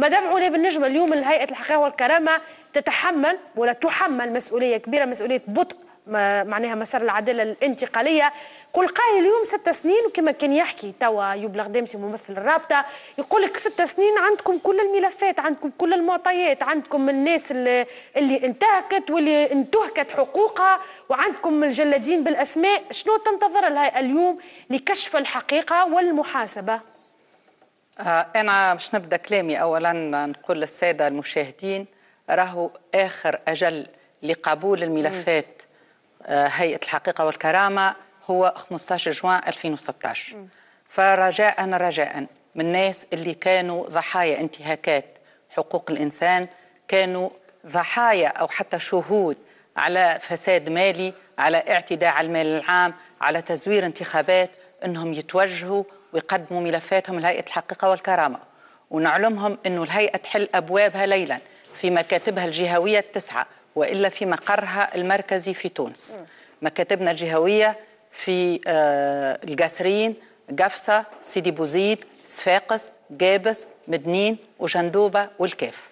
مدام علا بالنجمه اليوم الهيئة الحقيقه والكرامه تتحمل ولا تحمل مسؤوليه كبيره مسؤوليه بطء معناها مسار العداله الانتقاليه كل قايل اليوم ست سنين وكما كان يحكي توا يبلغ دامسي ممثل الرابطه يقول لك ست سنين عندكم كل الملفات عندكم كل المعطيات عندكم الناس اللي, اللي انتهكت واللي انتهكت حقوقها وعندكم الجلادين بالاسماء شنو تنتظر الهيئه اليوم لكشف الحقيقه والمحاسبه آه، أنا باش نبدأ كلامي أولا نقول للسادة المشاهدين راهو آخر أجل لقبول الملفات آه، هيئة الحقيقة والكرامة هو 15 جوان 2016 فرجاء رجاء من الناس اللي كانوا ضحايا انتهاكات حقوق الإنسان كانوا ضحايا أو حتى شهود على فساد مالي على اعتداء على المال العام على تزوير انتخابات أنهم يتوجهوا ويقدموا ملفاتهم لهيئة الحقيقة والكرامة ونعلمهم أنه الهيئة تحل أبوابها ليلا في مكاتبها الجهوية التسعة وإلا في مقرها المركزي في تونس مكاتبنا الجهوية في آه، القاسرين قفصة سيدي بوزيد صفاقس جابس مدنين وجندوبة والكاف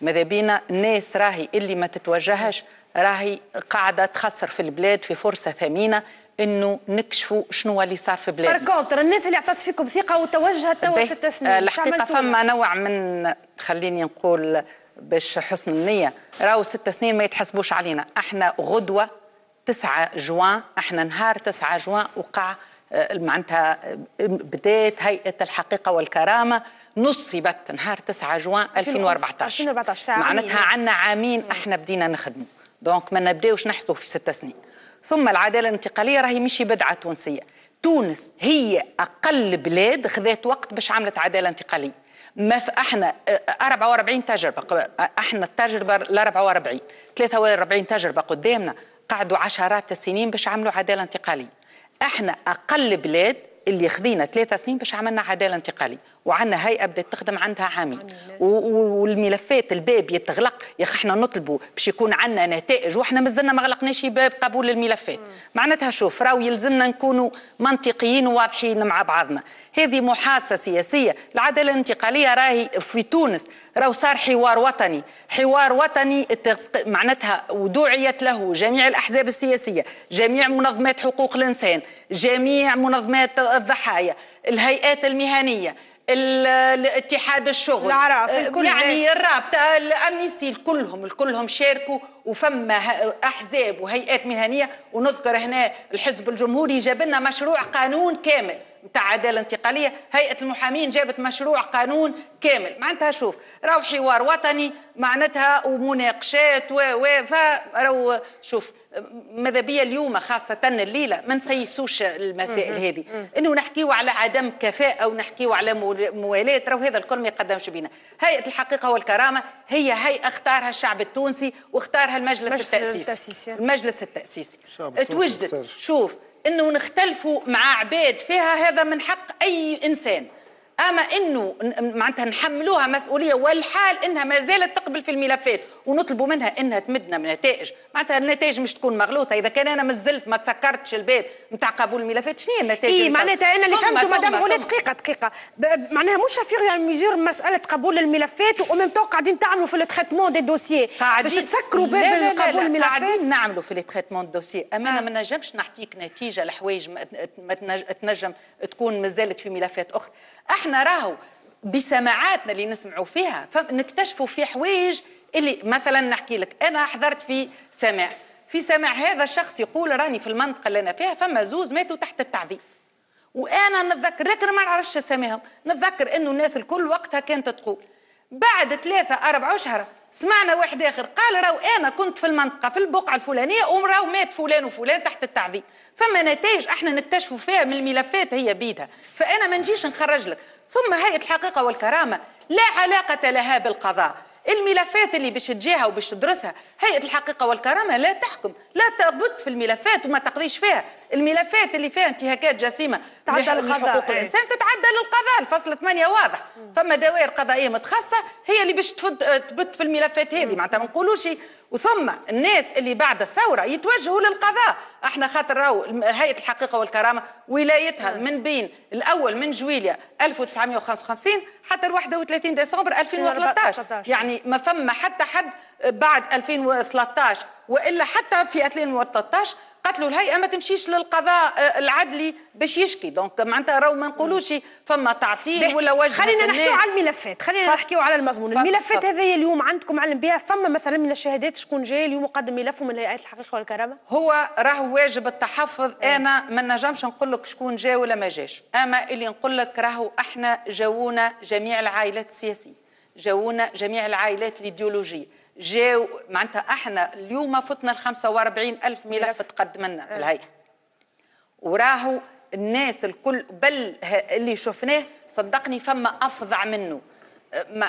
ماذا بينا الناس راهي اللي ما تتوجهش راهي قاعدة تخسر في البلاد في فرصة ثمينة انه نكشفوا شنو اللي صار في بلادنا باركونتر الناس اللي عطات فيكم ثقه وتوجهت توا ست سنين الحقيقه آه، فما نوع من خليني نقول باش حسن النيه راهو ست سنين ما يتحسبوش علينا احنا غدوه 9 جوان احنا نهار 9 جوان وقع آه، معناتها آه، بدات هيئه الحقيقه والكرامه نصبت نهار 9 جوان 2014 2014 معناتها عندنا عامين احنا بدينا نخدموا دونك ما نبداوش نحسبوا في ست سنين ثم العدالة الانتقالية راهي مش بدعة تونسية تونس هي أقل بلاد خذات وقت باش عملت عدالة انتقالية ما احنا 44 تجربه احنا التجربه ال 44 43 تجربه قدامنا قعدوا عشرات السنين باش عملوا عداله انتقاليه احنا اقل بلاد اللي خذينا ثلاثة سنين باش عملنا عداله انتقاليه وعندنا هيئه بدات تخدم عندها عامين والملفات الباب يتغلق يا اخي احنا نطلبوا باش يكون عندنا نتائج واحنا مازلنا ما غلقناش باب قبول الملفات معناتها شوف راهو يلزمنا نكونوا منطقيين وواضحين مع بعضنا هذه محاصه سياسيه العداله الانتقاليه راهي في تونس راهو صار حوار وطني حوار وطني معناتها ودعيت له جميع الاحزاب السياسيه جميع منظمات حقوق الانسان جميع منظمات الضحايا الهيئات المهنيه الاتحاد الشغل العراف آه، الكل يعني الرابطه الامنيستي كلهم كلهم شاركوا وفما احزاب وهيئات مهنيه ونذكر هنا الحزب الجمهوري جاب لنا مشروع قانون كامل نتاع عداله انتقاليه هيئه المحامين جابت مشروع قانون كامل معناتها شوف راهو حوار وطني معناتها ومناقشات و و راهو شوف ماذا بيا اليوم خاصة الليلة ما نسيسوش المسائل هذه انه نحكيو على عدم كفاءة ونحكيو على موالاة راهو هذا الكل ما يقدمش بينا هيئة الحقيقة والكرامة هي هيئة اختارها الشعب التونسي واختارها المجلس التأسيسي التأسيسي المجلس التأسيسي توجدت شوف انه نختلفوا مع عباد فيها هذا من حق اي انسان اما انه معناتها نحملوها مسؤوليه والحال انها ما زالت تقبل في الملفات ونطلبوا منها انها تمدنا من نتائج معناتها النتائج مش تكون مغلوطه اذا كان انا مازلت ما تسكرتش الباب نتاع قبول الملفات شنو هي النتائج اي معناتها انا اللي فهمته مدام هنا دقيقه دقيقه معناها مش في ميزور مساله قبول الملفات ومن تو قاعدين تعملوا في التريتمون دي دوسيي باش تسكروا باب قبول الملفات قاعدين نعملوا في التريتمون دي دوسيي اما انا آه. ما نجمش نعطيك نتيجه لحوايج ما تنجم تكون مازالت في ملفات اخرى احنا راهو بسماعاتنا اللي نسمعوا فيها نكتشفوا في حوايج اللي مثلا نحكي لك انا حضرت في سماع في سماع هذا الشخص يقول راني في المنطقه اللي انا فيها فما زوز ماتوا تحت التعذيب وانا نتذكر لكن ما نعرفش اساميهم نتذكر انه الناس الكل وقتها كانت تقول بعد ثلاثة أربعة أشهر سمعنا واحد آخر قال راو أنا كنت في المنطقة في البقعة الفلانية ومراو مات فلان وفلان تحت التعذيب فما نتائج احنا نكتشفوا فيها من الملفات هي بيدها فأنا ما نجيش نخرج لك ثم هيئة الحقيقة والكرامة لا علاقة لها بالقضاء الملفات اللي باش تجيها وباش تدرسها هيئه الحقيقه والكرامه لا تحكم لا تبت في الملفات وما تقضيش فيها الملفات اللي فيها انتهاكات جسيمه تعدى للقضاء الانسان تتعدى للقضاء الفصل 8 واضح فما دوائر قضائيه متخصصه هي اللي باش تبت في الملفات هذه معناتها ما نقولوش وثم الناس اللي بعد الثوره يتوجهوا للقضاء احنا خاطر راهو هيئه الحقيقه والكرامه ولايتها من بين الاول من جويليا 1955 حتى 31 ديسمبر 2013 يعني ما فما حتى حد بعد 2013 والا حتى في 2013 قالت له الهيئه ما تمشيش للقضاء آه، العدلي باش يشكي دونك معناتها راهو ما نقولوش فما تعطيل ولا وجه خلينا نحكيو على الملفات خلينا نحكيو على المضمون الملفات هذه اليوم عندكم علم بها فما مثلا من الشهادات شكون جاي اليوم وقدم ملفه من هيئات الحقيقه والكرامه هو راهو واجب التحفظ اه. انا ما نجمش نقول لك شكون جا ولا ما جاش اما اللي نقول لك راهو احنا جاونا جميع العائلات السياسيه جاونا جميع العائلات الايديولوجيه جاو معناتها احنا اليوم فتنا ال 45 ألف ملف تقدم لنا في آه. الهيئة وراهو الناس الكل بل اللي شفناه صدقني فما أفظع منه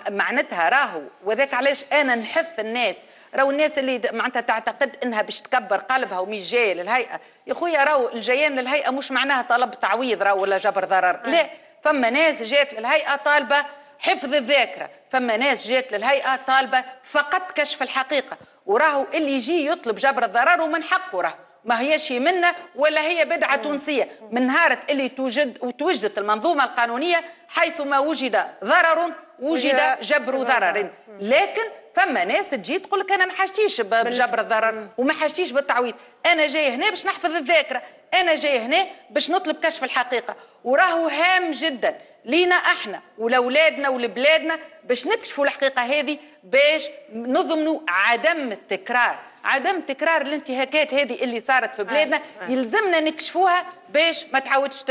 معناتها راهو وذاك علاش انا نحث الناس راهو الناس اللي معناتها تعتقد انها باش تكبر قلبها ومش جايه للهيئه يا خويا راهو الجيان للهيئه مش معناها طلب تعويض راهو ولا جبر ضرر آه. لا فما ناس جات للهيئه طالبه حفظ الذاكره فما ناس جات للهيئه طالبه فقط كشف الحقيقه وراهو اللي يجي يطلب جبر الضرر ومن حقه راهو ما هيش منا ولا هي بدعة تونسية من نهارة اللي توجد وتوجدت المنظومة القانونية حيثما وجد ضرر وجد جبر ضرر لكن فما ناس تجي تقول لك انا ما حاجتيش بجبر الضرر وما حاجتيش بالتعويض انا جاي هنا باش نحفظ الذاكره انا جاي هنا باش نطلب كشف الحقيقه وراهو هام جدا لينا احنا ولاولادنا ولبلادنا باش نكشفوا الحقيقه هذه باش نضمنوا عدم التكرار عدم تكرار الانتهاكات هذه اللي صارت في بلادنا يلزمنا نكشفوها باش ما تعاودش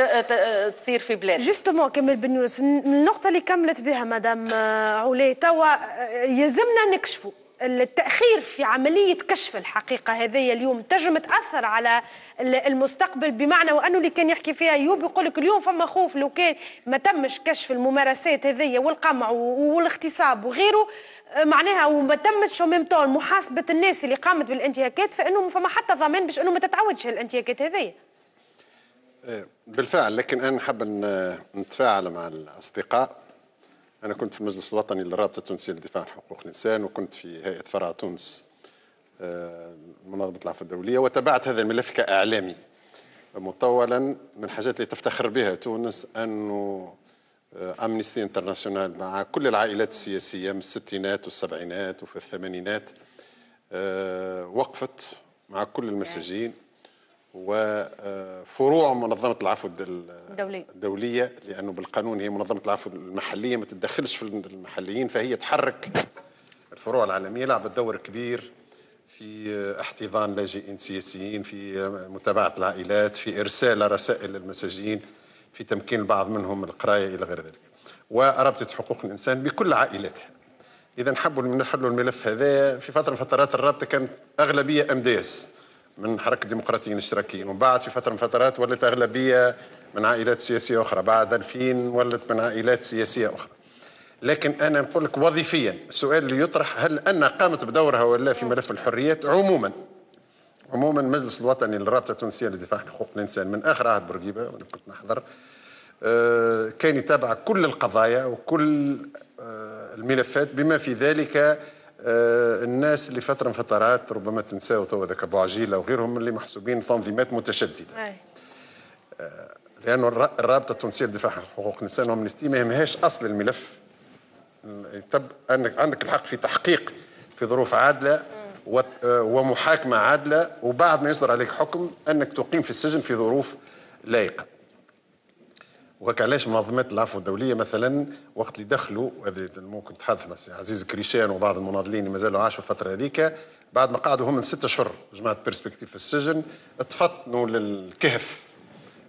تصير في بلادنا جوستومون كمل بن يونس النقطه اللي كملت بها مدام علي توا يلزمنا نكشفوا التاخير في عمليه كشف الحقيقه هذه اليوم تجم تاثر على المستقبل بمعنى وانه اللي كان يحكي فيها يوب يقول لك اليوم فما خوف لو كان ما تمش كشف الممارسات هذه والقمع والاغتصاب وغيره آه، معناها وما تمتش ميم طول محاسبه الناس اللي قامت بالانتهاكات فانه فما حتى ضمان باش انه ما تتعودش هالانتهاكات هذه آه، بالفعل لكن انا حاب نتفاعل مع الاصدقاء أنا كنت في المجلس الوطني للرابطة التونسية للدفاع عن حقوق الإنسان وكنت في هيئة فرع تونس آه، منظمة العفو الدولية وتابعت هذا الملف كإعلامي مطولا من الحاجات اللي تفتخر بها تونس أنه أمنيستي آه، انترناسيونال مع كل العائلات السياسية من الستينات والسبعينات وفي الثمانينات آه، وقفت مع كل يعني؟ المساجين وفروع منظمه العفو الدوليه الدوليه لانه بالقانون هي منظمه العفو المحليه ما تتدخلش في المحليين فهي تحرك الفروع العالميه لعبت دور كبير في احتضان لاجئين سياسيين في متابعه العائلات في ارسال رسائل للمساجين في تمكين البعض منهم القرايه الى غير ذلك ورابطه حقوق الانسان بكل عائلاتها اذا حبوا نحلوا الملف هذا في فتره من فترات الرابطه كانت اغلبيه ام من حركه الديمقراطيين الاشتراكيين ومن بعد في فتره من فترات ولت اغلبيه من عائلات سياسيه اخرى بعد 2000 ولت من عائلات سياسيه اخرى لكن انا نقول لك وظيفيا السؤال اللي يطرح هل ان قامت بدورها ولا في ملف الحريات عموما عموما المجلس الوطني للرابطه التونسيه لدفاع حقوق الانسان من اخر عهد بورقيبه وانا كنت نحضر آه، كان يتابع كل القضايا وكل آه، الملفات بما في ذلك آه، الناس اللي فتره من فترات ربما تنساو تو ذاك ابو عجيله وغيرهم اللي محسوبين تنظيمات متشدده. أي. آه، لانه الرابطه التونسيه للدفاع عن حقوق الانسان وامنستي ما يهمهاش اصل الملف تب انك عندك الحق في تحقيق في ظروف عادله آه، ومحاكمه عادله وبعد ما يصدر عليك حكم انك تقيم في السجن في ظروف لائقه. وهك علاش منظمات العفو الدوليه مثلا وقت اللي دخلوا هذه ممكن تحدث عزيز كريشان وبعض المناضلين اللي مازالوا عاشوا الفتره هذيك بعد ما قعدوا هم من ستة اشهر جماعه بيرسبكتيف في السجن تفطنوا للكهف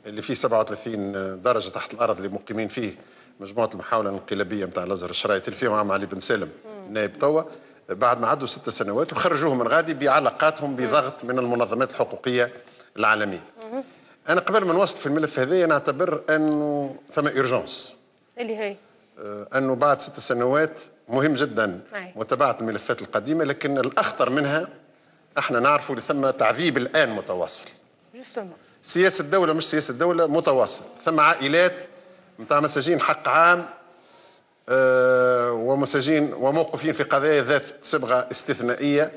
اللي فيه 37 درجه تحت الارض اللي مقيمين فيه مجموعه المحاوله الانقلابيه نتاع الازهر اللي فيهم عام علي بن سالم النائب توا بعد ما عدوا ست سنوات وخرجوهم من غادي بعلاقاتهم بضغط من المنظمات الحقوقيه العالميه انا قبل ما نوصل في الملف هذايا نعتبر انه ثم ايرجونس اللي هي آه، انه بعد ست سنوات مهم جدا نعم. متابعه الملفات القديمه لكن الاخطر منها احنا نعرفوا اللي ثم تعذيب الان متواصل سياسه الدوله مش سياسه الدوله متواصل ثم عائلات نتاع مساجين حق عام أه ومساجين وموقفين في قضايا ذات صبغه استثنائيه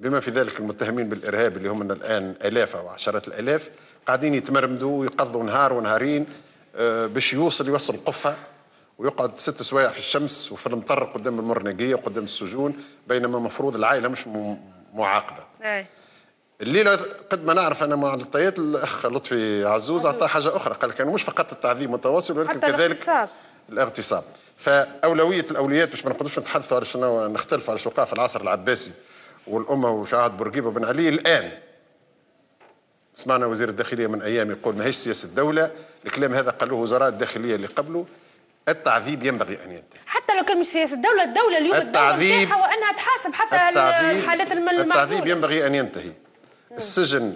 بما في ذلك المتهمين بالارهاب اللي هم الان الاف او عشرات الالاف قاعدين يتمرمدوا ويقضوا نهار ونهارين آه، باش يوصل يوصل قفه ويقعد ست سوايع في الشمس وفي المطر قدام المرنقيه وقدام السجون بينما المفروض العائله مش معاقبه. إيه. الليله قد ما نعرف انا مع الطيات الاخ لطفي عزوز اعطى حاجه اخرى قال كان مش فقط التعذيب والتواصل ولكن كذلك الاغتصاب الاغتصاب فاولويه الاولويات باش ما نقدروش نتحدثوا على شنو نختلفوا على شو وقع في العصر العباسي والامه عهد بورقيبه بن علي الان سمعنا وزير الداخليه من ايام يقول ماهيش سياسه الدوله الكلام هذا قالوه وزراء الداخليه اللي قبله التعذيب ينبغي ان ينتهي حتى لو كان مش سياسه الدوله الدوله اليوم التعذيب الدوله وانها تحاسب حتى الحالات المعزوله التعذيب ينبغي ان ينتهي السجن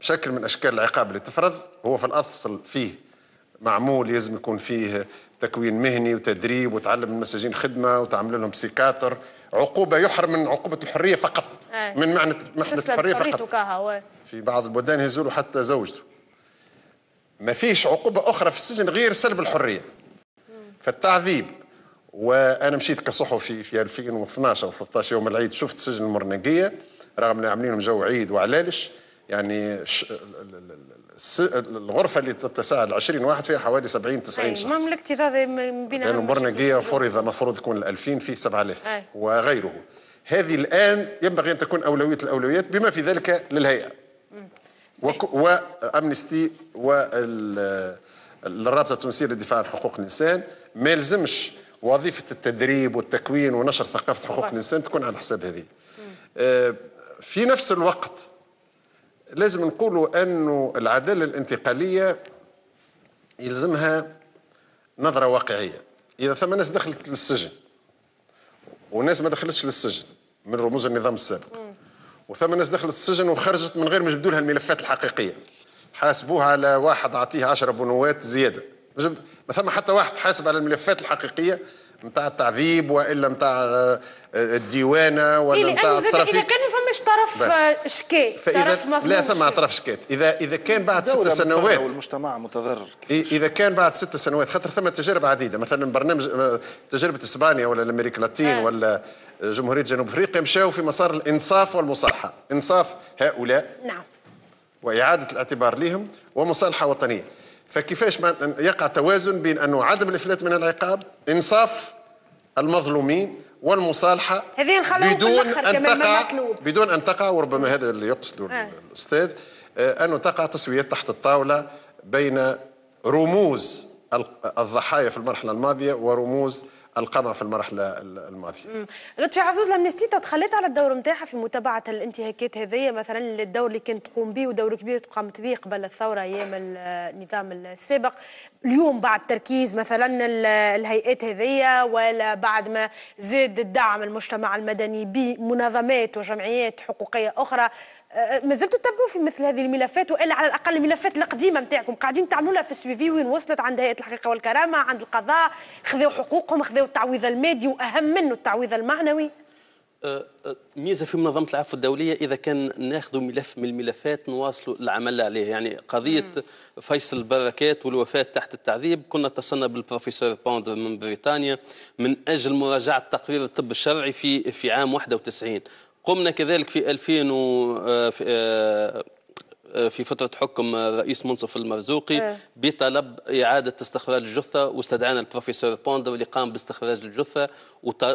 شكل من اشكال العقاب اللي تفرض هو في الاصل فيه معمول لازم يكون فيه تكوين مهني وتدريب وتعلم المساجين خدمه وتعمل لهم سيكاتر عقوبه يحرم من عقوبه الحريه فقط إيه. من معنى محنة الحرية فقط إيه. في بعض البلدان يهزوا حتى زوجته ما فيش عقوبة أخرى في السجن غير سلب الحرية فالتعذيب وانا مشيت كصحفي في 2012 او 13 يوم العيد شفت سجن المرنقيه رغم ان عاملين جو عيد وعلالش يعني ش... الغرفه اللي ل 20 واحد فيها حوالي 70 90 إيه، شخص المهم الاكتظاظ بين المرنقيه فرض المفروض يكون 2000 فيه 7000 وغيره هذه الآن ينبغي أن تكون أولوية الأولويات بما في ذلك للهيئة وأمنستي والرابطة التونسية للدفاع عن حقوق الإنسان ما يلزمش وظيفة التدريب والتكوين ونشر ثقافة حقوق الإنسان تكون على حساب هذه آه، في نفس الوقت لازم نقولوا أن العدالة الانتقالية يلزمها نظرة واقعية إذا ثم ناس دخلت للسجن وناس ما دخلتش للسجن من رموز النظام السابق وثم ناس دخلت السجن وخرجت من غير ما يجبدوا لها الملفات الحقيقيه حاسبوها على واحد عطيه 10 بنوات زياده ما ثم حتى واحد حاسب على الملفات الحقيقيه نتاع التعذيب والا نتاع آه، آه، الديوانه ولا إيه، نتاع الترافيك اذا كان ما فماش طرف آه، شكات طرف لا ثم طرف شكات اذا اذا كان بعد ست سنوات والمجتمع متضرر اذا كان بعد ست سنوات خاطر ثم تجارب عديده مثلا برنامج تجربه اسبانيا ولا الامريكا اللاتين آه. ولا جمهوريه جنوب افريقيا مشاو في مسار الانصاف والمصالحه انصاف هؤلاء نعم واعاده الاعتبار لهم ومصالحه وطنيه فكيفاش يقع توازن بين انه عدم الافلات من العقاب انصاف المظلومين والمصالحه هذه بدون ان تقع بدون ان تقع وربما هذا اللي يقصده آه. الاستاذ آه، انه تقع تسويات تحت الطاوله بين رموز الضحايا في المرحله الماضيه ورموز القضاء في المرحله الماضيه. لطفي عزوز الامنيستي تخليت على الدور نتاعها في متابعه الانتهاكات هذه مثلا الدور اللي كانت تقوم به ودور كبير قامت به قبل الثوره ايام النظام السابق اليوم بعد تركيز مثلا الهيئات هذية ولا بعد ما زاد الدعم المجتمع المدني بمنظمات وجمعيات حقوقية أخرى أه، ما زلتوا تتبعوا في مثل هذه الملفات وإلا على الأقل الملفات القديمة نتاعكم قاعدين تعملوا لها في السويفي وين وصلت عند هيئة الحقيقة والكرامة عند القضاء خذوا حقوقهم خذوا التعويض المادي وأهم منه التعويض المعنوي أه، أه، ميزه في منظمه العفو الدوليه اذا كان ناخذ ملف من الملفات نواصلوا العمل عليه يعني قضيه فيصل بركات والوفاه تحت التعذيب كنا اتصلنا بالبروفيسور بوند من بريطانيا من اجل مراجعه تقرير الطب الشرعي في في عام 91 قمنا كذلك في 2000 و أه، آه، في فترة حكم آه، رئيس منصف المرزوقي آه. بطلب إعادة استخراج الجثة واستدعانا البروفيسور بوندر اللي قام باستخراج الجثة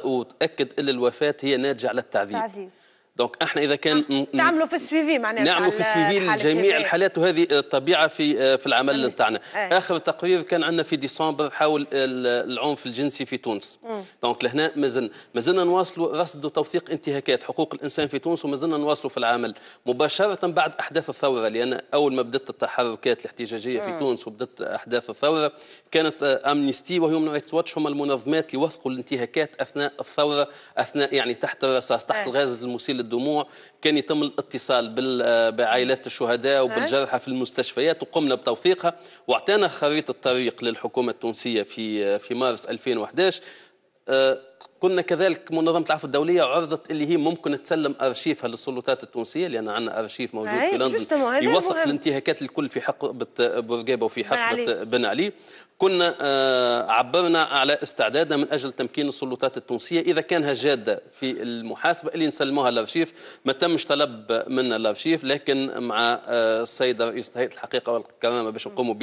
وتأكد أن الوفاة هي ناتجة على التعذيب, تعذيب. دونك احنا اذا كان نعم، نعملوا في السويفي معناها نعملوا في السويفي لجميع الحالات وهذه آه، الطبيعه في آه، في العمل نتاعنا آه. اخر تقرير كان عندنا في ديسمبر حول العنف الجنسي في تونس دونك لهنا مازلنا مازلنا نواصلوا رصد وتوثيق انتهاكات حقوق الانسان في تونس ومازلنا نواصلوا في العمل مباشره بعد احداث الثوره لان اول ما بدات التحركات الاحتجاجيه في تونس وبدات احداث الثوره كانت امنيستي وهيومن رايتس واتش هم المنظمات اللي وثقوا الانتهاكات اثناء الثوره اثناء يعني تحت الرصاص تحت الغاز المسيل الدموع كان يتم الاتصال بعائلات الشهداء وبالجرحى في المستشفيات وقمنا بتوثيقها واعطينا خريطه الطريق للحكومه التونسيه في في مارس 2011 آه، كنا كذلك منظمه العفو الدوليه عرضت اللي هي ممكن تسلم ارشيفها للسلطات التونسيه لان عندنا ارشيف موجود في لندن يوثق الانتهاكات الكل في حق بورقيبة وفي حق بن علي كنا آه، عبرنا على استعدادنا من اجل تمكين السلطات التونسيه اذا كانها جاده في المحاسبه اللي نسلموها للارشيف ما تمش طلب منا الارشيف لكن مع آه، السيده رئيسه هيئه الحقيقه والكرامه باش نقوموا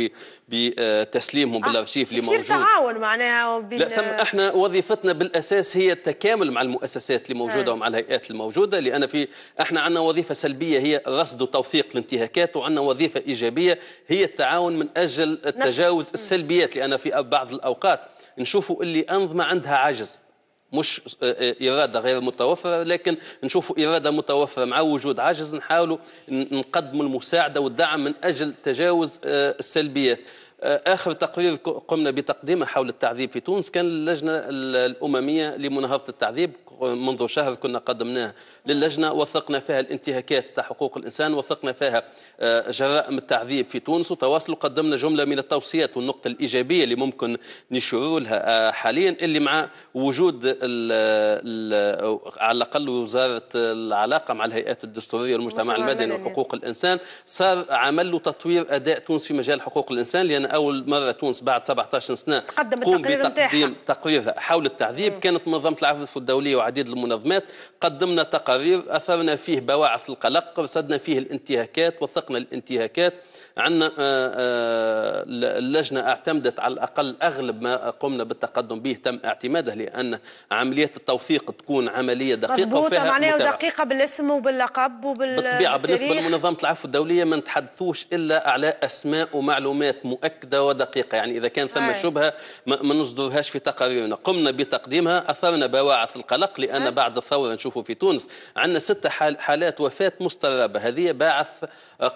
بتسليمهم آه، بالارشيف اللي موجود تعاون معناها وبال... لا ثم احنا وظيفتنا بالاساس هي التكامل مع المؤسسات اللي موجوده آه. ومع الهيئات الموجوده لان في احنا عندنا وظيفه سلبيه هي رصد وتوثيق الانتهاكات وعندنا وظيفه ايجابيه هي التعاون من اجل التجاوز السلبي الاليات لان في بعض الاوقات نشوفوا اللي انظمه عندها عجز مش آه، آه، اراده غير متوفره لكن نشوفوا اراده متوفره مع وجود عجز نحاولوا نقدم المساعده والدعم من اجل تجاوز آه، السلبيات اخر تقرير قمنا بتقديمه حول التعذيب في تونس كان اللجنه الامميه لمناهضه التعذيب منذ شهر كنا قدمناه للجنة وثقنا فيها الانتهاكات تاع حقوق الإنسان وثقنا فيها آه، جرائم التعذيب في تونس وتواصلوا قدمنا جملة من التوصيات والنقطة الإيجابية اللي ممكن نشيروا لها آه، حاليا اللي مع وجود الـ الـ آه، على الأقل وزارة العلاقة مع الهيئات الدستورية والمجتمع المدني وحقوق الإنسان صار عمل تطوير أداء تونس في مجال حقوق الإنسان لأن أول مرة تونس بعد 17 سنة تقدم تقوم بتقديم تقريرها حول التعذيب كانت منظمة العفو الدولية عديد المنظمات قدمنا تقارير أثرنا فيه بواعث القلق رصدنا فيه الانتهاكات وثقنا الانتهاكات عندنا آه، آه، اللجنة اعتمدت على الأقل أغلب ما قمنا بالتقدم به تم اعتماده لأن عملية التوثيق تكون عملية دقيقة مضبوطة معناها ودقيقة بالاسم وباللقب وبال بالطبيعة بالنسبة لمنظمة العفو الدولية ما نتحدثوش إلا على أسماء ومعلومات مؤكدة ودقيقة يعني إذا كان ثم شبهة ما نصدرهاش في تقاريرنا قمنا بتقديمها أثرنا بواعث القلق لأن هاي. بعد الثورة نشوفوا في تونس عندنا ستة حالات وفاة مستربة هذه باعث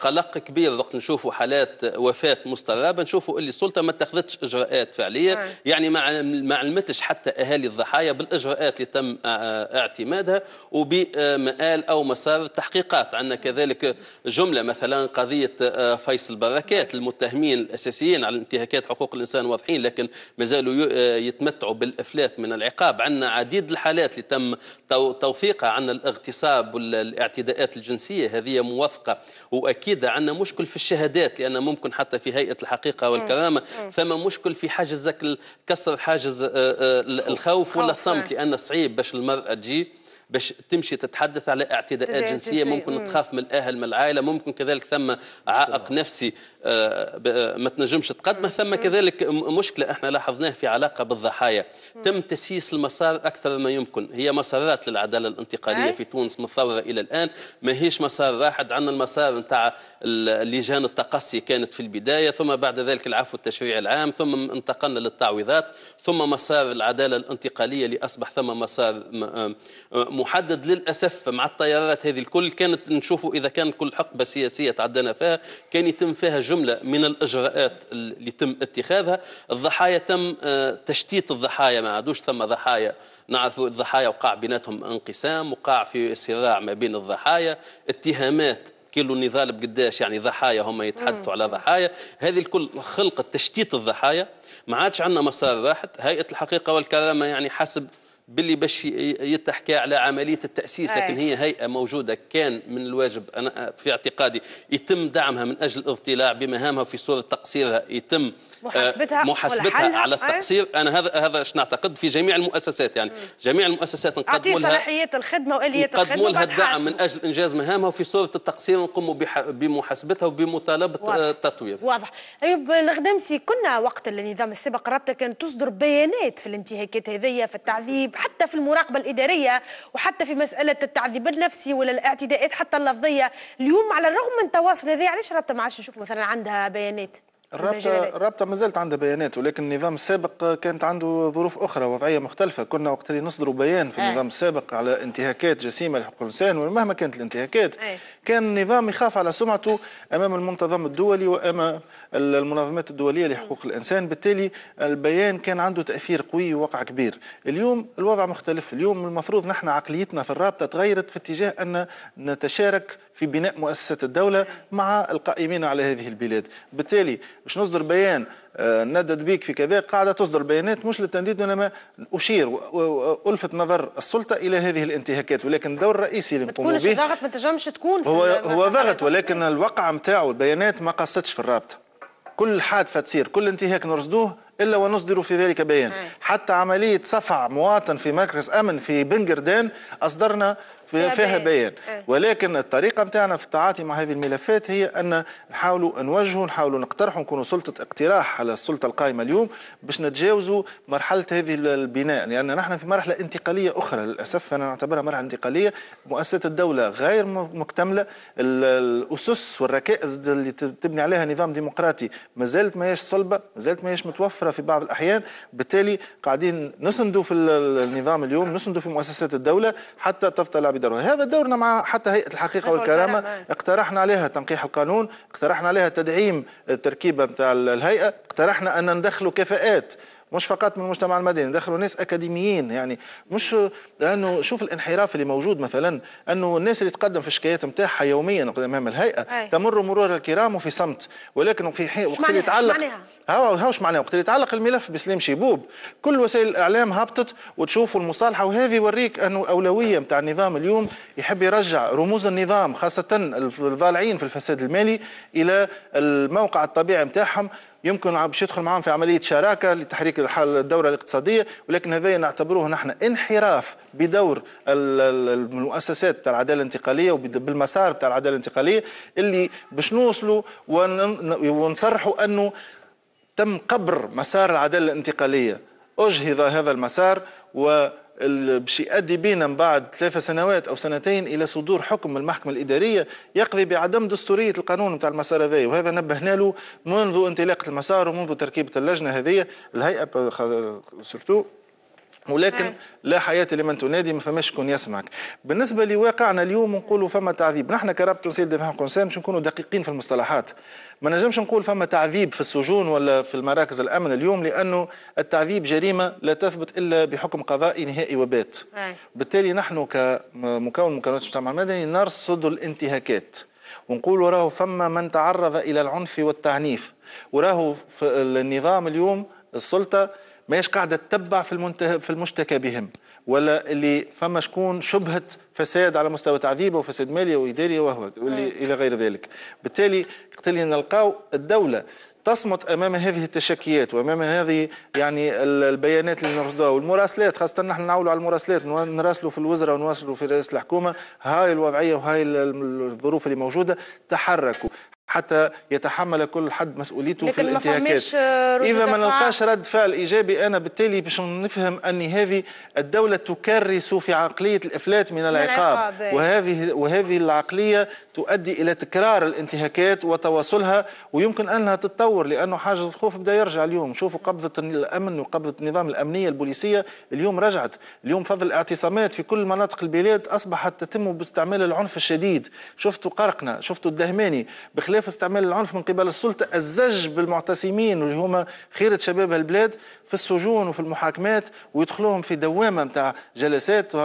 قلق كبير وقت نشوفوا حالات وفاة مستربة غابه نشوفوا اللي السلطه ما اتخذتش اجراءات فعليه آه. يعني ما ما علمتش حتى اهالي الضحايا بالاجراءات اللي تم آه، آه، اعتمادها وبمآل او مسار التحقيقات عندنا كذلك جمله مثلا قضيه آه، فيصل بركات المتهمين الاساسيين على انتهاكات حقوق الانسان واضحين لكن مازالوا يتمتعوا بالافلات من العقاب عندنا عديد الحالات اللي تم توثيقها عن الاغتصاب والاعتداءات الجنسيه هذه موثقه واكيد عندنا مشكل في الشهادات لان ممكن حتى في هيئه الحقيقه الحقيقة والكرامة ثم مشكل في حاجزك كسر حاجز آه، آه، الخوف ولا الصمت لأن صعيب باش المرأة تجي باش تمشي تتحدث على اعتداءات جنسيه ممكن تخاف من الاهل من العائله ممكن كذلك ثم عائق نفسي آه، آه، ما تنجمش تقدمه ثم كذلك مشكلة احنا لاحظناه في علاقة بالضحايا تم تسييس المسار أكثر ما يمكن هي مسارات للعدالة الانتقالية في تونس من الثورة إلى الآن ما هيش مسار واحد عندنا المسار نتاع اللجان التقصي كانت في البداية ثم بعد ذلك العفو التشريع العام ثم انتقلنا للتعويضات ثم مسار العدالة الانتقالية اللي أصبح ثم مسار آه، محدد للأسف مع التيارات هذه الكل كانت نشوفوا إذا كان كل حقبة سياسية تعدينا فيها كان يتم فيها جمع جملة من الإجراءات اللي تم اتخاذها الضحايا تم آه، تشتيت الضحايا ما عادوش ثم ضحايا نعرفوا الضحايا وقع بيناتهم انقسام وقع في صراع ما بين الضحايا اتهامات كيلو نضال بقداش يعني ضحايا هم يتحدثوا على ضحايا هذه الكل خلقت تشتيت الضحايا ما عادش عندنا مسار راحت هيئة الحقيقة والكرامة يعني حسب باللي باش يتحكى على عمليه التاسيس لكن هي هيئه موجوده كان من الواجب انا في اعتقادي يتم دعمها من اجل الاضطلاع بمهامها في صوره تقصيرها يتم آه، محاسبتها محاسبتها على التقصير انا هذا هذا شنو نعتقد في جميع المؤسسات يعني جميع المؤسسات نقدموا لها صلاحيات الخدمه واليات الخدمه لها الدعم من اجل انجاز مهامها وفي صوره التقصير نقوموا بمحاسبتها وبمطالبه التطوير آه، واضح ايوب الغدامسي كنا وقت النظام السابق رابطه كانت تصدر بيانات في الانتهاكات هذه في التعذيب حتى في المراقبه الاداريه وحتى في مساله التعذيب النفسي ولا الاعتداءات حتى اللفظيه اليوم على الرغم من التواصل هذا علاش رابطه ما عادش نشوف مثلا عندها بيانات الرابطه الرابطه ما زالت عندها بيانات ولكن النظام السابق كانت عنده ظروف اخرى وضعيه مختلفه كنا وقت اللي نصدروا بيان في إيه. النظام السابق على انتهاكات جسيمه لحقوق الانسان ومهما كانت الانتهاكات إيه. كان النظام يخاف على سمعته امام المنتظم الدولي وامام المنظمات الدوليه لحقوق الانسان بالتالي البيان كان عنده تاثير قوي ووقع كبير اليوم الوضع مختلف اليوم المفروض نحن عقليتنا في الرابطه تغيرت في اتجاه ان نتشارك في بناء مؤسسات الدوله مع القائمين على هذه البلاد بالتالي باش نصدر بيان ندد بيك في كذا قاعدة تصدر بيانات مش للتنديد وإنما أشير ألفت نظر السلطة إلى هذه الانتهاكات ولكن الدور الرئيسي اللي نقوم به تكونش ضغط ما تنجمش تكون هو هو ضغط ولكن الوقع نتاعو البيانات ما قصتش في الرابطة كل حادثة تصير كل انتهاك نرصدوه الا ونصدر في ذلك بيان نعم. حتى عمليه صفع مواطن في مركز امن في بنجردان اصدرنا فيها, فيها بيان إيه. ولكن الطريقه نتاعنا في التعاطي مع هذه الملفات هي ان نحاولوا نوجهوا نحاولوا نقترحوا نكونوا سلطه اقتراح على السلطه القائمه اليوم باش نتجاوزوا مرحله هذه البناء لان نحن في مرحله انتقاليه اخرى للاسف انا نعتبرها مرحله انتقاليه مؤسسه الدوله غير مكتمله الاسس والركائز اللي تبني عليها نظام ديمقراطي ما زالت ما هيش صلبه ما زالت ما هيش متوفره في بعض الاحيان بالتالي قاعدين نسندوا في النظام اليوم نسندوا في مؤسسات الدوله حتى تفطر بدورنا هذا دورنا مع حتى هيئه الحقيقه والكرامه اقترحنا عليها تنقيح القانون اقترحنا عليها تدعيم التركيبه نتاع الهيئه اقترحنا ان ندخلوا كفاءات مش فقط من المجتمع المدني دخلوا ناس اكاديميين يعني مش لانه شوف الانحراف اللي موجود مثلا انه الناس اللي تقدم في الشكايات نتاعها يوميا امام الهيئه أي. تمر مرور الكرام وفي صمت ولكن في حين وقت اللي يتعلق هاو هاوش معناها وقت اللي يتعلق الملف بسليم شيبوب كل وسائل الاعلام هبطت وتشوفوا المصالحه وهذه يوريك انه الاولويه نتاع النظام اليوم يحب يرجع رموز النظام خاصه الضالعين في الفساد المالي الى الموقع الطبيعي نتاعهم يمكن باش يدخل معاهم في عمليه شراكه لتحريك الدوره الاقتصاديه ولكن هذا نعتبروه نحن انحراف بدور المؤسسات تاع العداله الانتقاليه وبالمسار تاع العداله الانتقاليه اللي باش نوصلوا ونصرحوا انه تم قبر مسار العداله الانتقاليه اجهض هذا المسار و باش أدي بينا من بعد ثلاثة سنوات او سنتين الى صدور حكم المحكمه الاداريه يقضي بعدم دستوريه القانون بتاع المسار هذايا وهذا نبهنا له منذ انطلاقة المسار ومنذ تركيبه اللجنه هذه الهيئه سورتو ولكن نعم. لا حياة لمن تنادي ما فماش شكون يسمعك بالنسبة لواقعنا اليوم نقولوا فما تعذيب نحن كرابط سيل ديفان كونسيرن باش نكونوا دقيقين في المصطلحات ما نجمش نقول فما تعذيب في السجون ولا في المراكز الامن اليوم لانه التعذيب جريمه لا تثبت الا بحكم قضائي نهائي وبات بالتالي نحن كمكون مكونات المجتمع المدني نرصد الانتهاكات ونقول وراه فما من تعرض الى العنف والتعنيف وراه النظام اليوم السلطه ماهيش قاعده تتبع في المنته... في المشتكى بهم ولا اللي فما شكون شبهه فساد على مستوى تعذيبه وفساد ماليه واداريه وهو واللي الى غير ذلك بالتالي قلت لي نلقاو الدوله تصمت امام هذه التشكيات وامام هذه يعني البيانات اللي نرصدوها والمراسلات خاصه نحن نعولوا على المراسلات نراسلوا في الوزراء ونراسلوا في رئيس الحكومه هاي الوضعيه وهاي الظروف اللي موجوده تحركوا حتى يتحمل كل حد مسؤوليته في الانتهاكات آه، اذا ما نلقاش رد فعل ايجابي انا بالتالي باش نفهم ان هذه الدوله تكرس في عقليه الافلات من العقاب, من العقاب. إيه. وهذه وهذه العقليه تؤدي إلى تكرار الانتهاكات وتواصلها ويمكن أنها تتطور لأنه حاجز الخوف بدأ يرجع اليوم شوفوا قبضة الأمن وقبضة النظام الأمنية البوليسية اليوم رجعت اليوم فضل الاعتصامات في كل مناطق البلاد أصبحت تتم باستعمال العنف الشديد شفتوا قرقنا شفتوا الدهماني بخلاف استعمال العنف من قبل السلطة الزج بالمعتصمين واللي هما خيرة شباب البلاد في السجون وفي المحاكمات ويدخلوهم في دوامة نتاع جلسات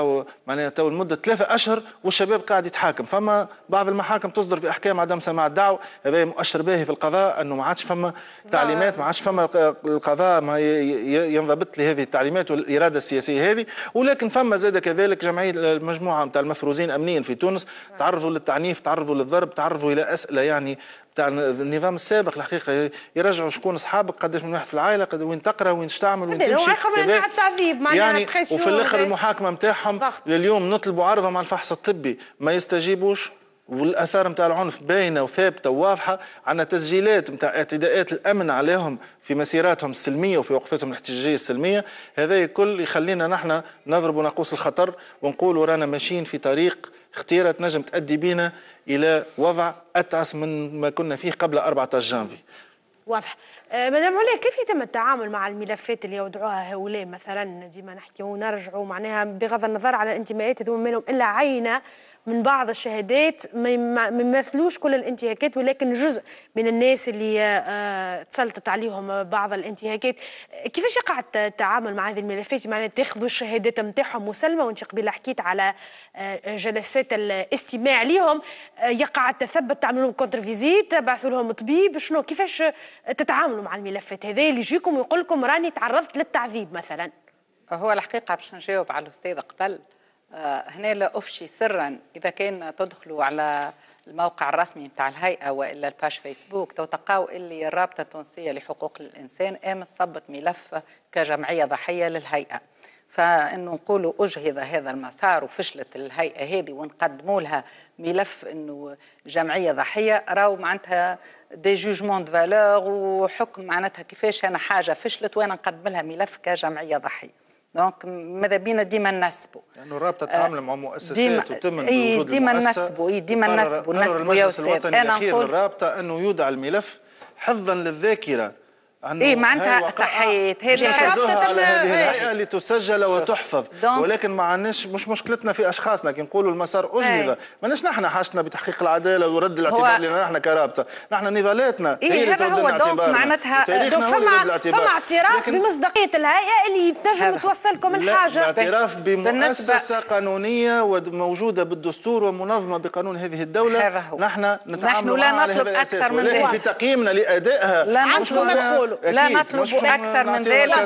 معناها تو المدة ثلاثة أشهر والشباب قاعد يتحاكم فما بعض المحاكم تصدر في احكام عدم سماع الدعوه هذا مؤشر باهي في القضاء انه ما عادش فما تعليمات ما عادش فما القضاء ما ينضبط لهذه التعليمات والاراده السياسيه هذه ولكن فما زاد كذلك جمعيه المجموعه نتاع المفروزين امنيا في تونس تعرضوا للتعنيف تعرضوا للضرب تعرضوا الى اسئله يعني تاع النظام السابق الحقيقه يرجعوا شكون اصحابك قداش من واحد في العائله قد وين تقرا وين تعمل وين تمشي التعذيب معناها يعني وفي الاخر المحاكمه نتاعهم لليوم نطلبوا عرضه مع الفحص الطبي ما يستجيبوش والاثار نتاع العنف باينه وثابته وواضحه عندنا تسجيلات نتاع اعتداءات الامن عليهم في مسيراتهم السلميه وفي وقفتهم الاحتجاجيه السلميه هذا الكل يخلينا نحن نضرب ناقوس الخطر ونقول رانا ماشيين في طريق اختيارات نجم تؤدي بينا الى وضع اتعس من ما كنا فيه قبل 14 جانفي واضح آه، مدام علي كيف يتم التعامل مع الملفات اللي يودعوها هؤلاء مثلا ديما نحكي ونرجعوا معناها بغض النظر على انتماءات هذوما منهم الا عينه من بعض الشهادات ما يمثلوش كل الانتهاكات ولكن جزء من الناس اللي آه، تسلطت عليهم بعض الانتهاكات كيفاش يقع التعامل مع هذه الملفات معناها تاخذوا الشهادات نتاعهم مسلمه وانت قبيله حكيت على آه، جلسات الاستماع ليهم آه، يقع التثبت تعملوا لهم كونتر فيزيت تبعثوا لهم طبيب شنو كيفاش تتعاملوا مع الملفات هذه اللي يجيكم ويقول لكم راني تعرضت للتعذيب مثلا هو الحقيقه باش نجاوب على الاستاذ قبل هنا لا أفشي سرا إذا كان تدخلوا على الموقع الرسمي نتاع الهيئة وإلا الباش فيسبوك تو تلقاو اللي الرابطة التونسية لحقوق الإنسان أمس صبت ملف كجمعية ضحية للهيئة فانه نقولوا اجهض هذا المسار وفشلت الهيئه هذه ونقدموا لها ملف انه جمعيه ضحيه راهو معناتها دي جوجمون دو فالور وحكم معناتها كيفاش انا حاجه فشلت وانا نقدم لها ملف كجمعيه ضحيه دونك ماذا بينا ديما نسبوا لانه يعني الرابطه تتعامل آه، مع مؤسسات ديما وتمن اي ديما نسبوا اي ديما نسبوا نسبوا يا استاذ انا نقول الرابطه انه يوضع الملف حفظا للذاكره ايه معناتها صحيت هذه الحقيقه لتسجل وتحفظ ولكن ما عندناش مش مشكلتنا في اشخاصنا كي نقولوا المسار ما ماناش نحن حاجتنا بتحقيق العداله ورد الاعتبار لنا نحن كرابطه نحن نضالاتنا ايه هذا هو دونك معناتها دونك فما فما اعتراف بمصداقيه الهيئه اللي تنجم توصلكم الحاجه اعتراف بمؤسسه قانونيه وموجوده بالدستور ومنظمه بقانون هذه الدوله نحن نتعامل نحن لا نطلب اكثر من ذلك في تقييمنا لادائها لا عندكم مقبول نطلب لا نطلب اكثر من ذلك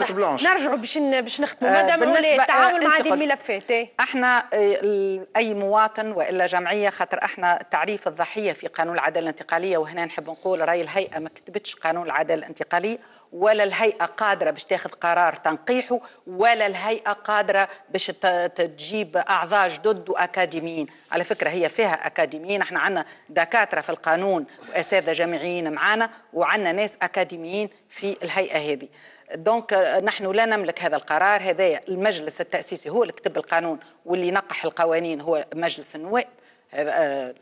نرجعوا باش باش نختموا آه، مدام التعامل آه، مع هذه الملفات إيه. احنا آه، اي مواطن والا جمعيه خاطر احنا تعريف الضحيه في قانون العداله الانتقاليه وهنا نحب نقول راي الهيئه ما كتبتش قانون العداله الانتقاليه ولا الهيئه قادره باش تاخذ قرار تنقيحه ولا الهيئه قادره باش تجيب اعضاء جدد واكاديميين على فكره هي فيها اكاديميين احنا عندنا دكاتره في القانون واساتذه جامعيين معانا وعندنا ناس اكاديميين في الهيئه هذه دونك euh, نحن لا نملك هذا القرار هذا المجلس التأسيسي هو اللي كتب القانون واللي نقح القوانين هو مجلس النواب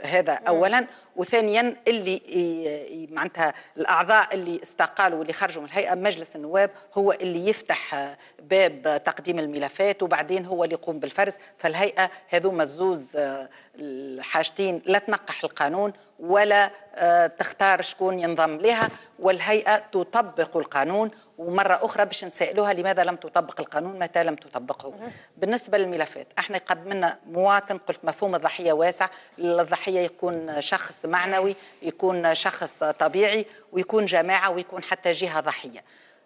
هذا اولا وثانيا اللي معناتها الاعضاء اللي استقالوا واللي خرجوا من الهيئه مجلس النواب هو اللي يفتح باب تقديم الملفات وبعدين هو اللي يقوم بالفرز فالهيئه هذوما الزوز آه، الحاجتين لا تنقح القانون ولا آه، تختار شكون ينضم لها والهيئه تطبق القانون ومرة أخرى باش نسألوها لماذا لم تطبق القانون متى لم تطبقه بالنسبة للملفات احنا قدمنا مواطن قلت مفهوم الضحية واسع الضحية يكون شخص معنوي يكون شخص طبيعي ويكون جماعة ويكون حتى جهة ضحية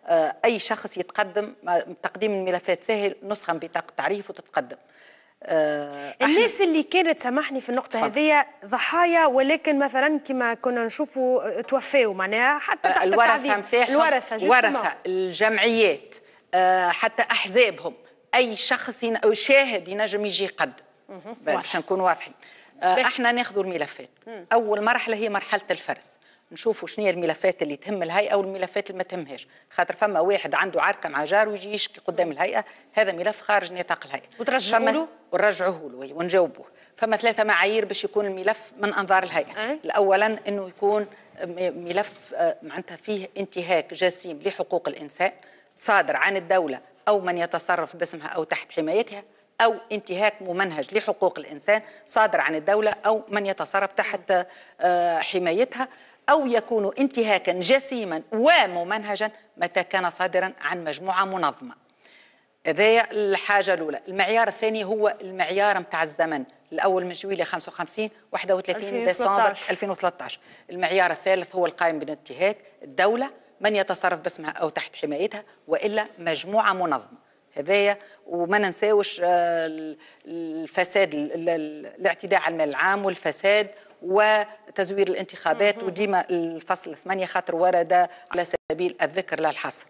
آه، أي شخص يتقدم تقديم الملفات سهل نسخة بطاقة تعريف وتتقدم آه، الناس اللي كانت سامحني في النقطة هذه ضحايا ولكن مثلا كما كنا نشوفوا آه، توفوا معناها حتى تحت آه، الورثة الورثة ورثة الجمعيات حتى أحزابهم أي شخص شاهد ينجم يجي قد باش نكون واضحين احنا ناخذ الملفات اول مرحله هي مرحله الفرز نشوفوا شنو هي الملفات اللي تهم الهيئه والملفات اللي ما تهمهاش خاطر فما واحد عنده عركه مع جار ويجي يشكي قدام الهيئه هذا ملف خارج نطاق الهيئه وترجعوا له ونرجعوه له ونجاوبوه فما ثلاثه معايير باش يكون الملف من انظار الهيئه أه؟ الاولا انه يكون ملف آه، معناتها فيه انتهاك جسيم لحقوق الانسان صادر عن الدوله او من يتصرف باسمها او تحت حمايتها أو انتهاك ممنهج لحقوق الإنسان صادر عن الدولة أو من يتصرف تحت آه، حمايتها أو يكون انتهاكا جسيما وممنهجا متى كان صادرا عن مجموعة منظمة هذا الحاجة الأولى المعيار الثاني هو المعيار متاع الزمن الأول من جويلية 55 31 ديسمبر 2013 المعيار الثالث هو القائم بالانتهاك الدولة من يتصرف باسمها أو تحت حمايتها وإلا مجموعة منظمة هذايا وما ننساوش آه، الفساد الاعتداء على المال العام والفساد وتزوير الانتخابات وديما الفصل 8 خاطر ورد على سبيل الذكر لا الحصر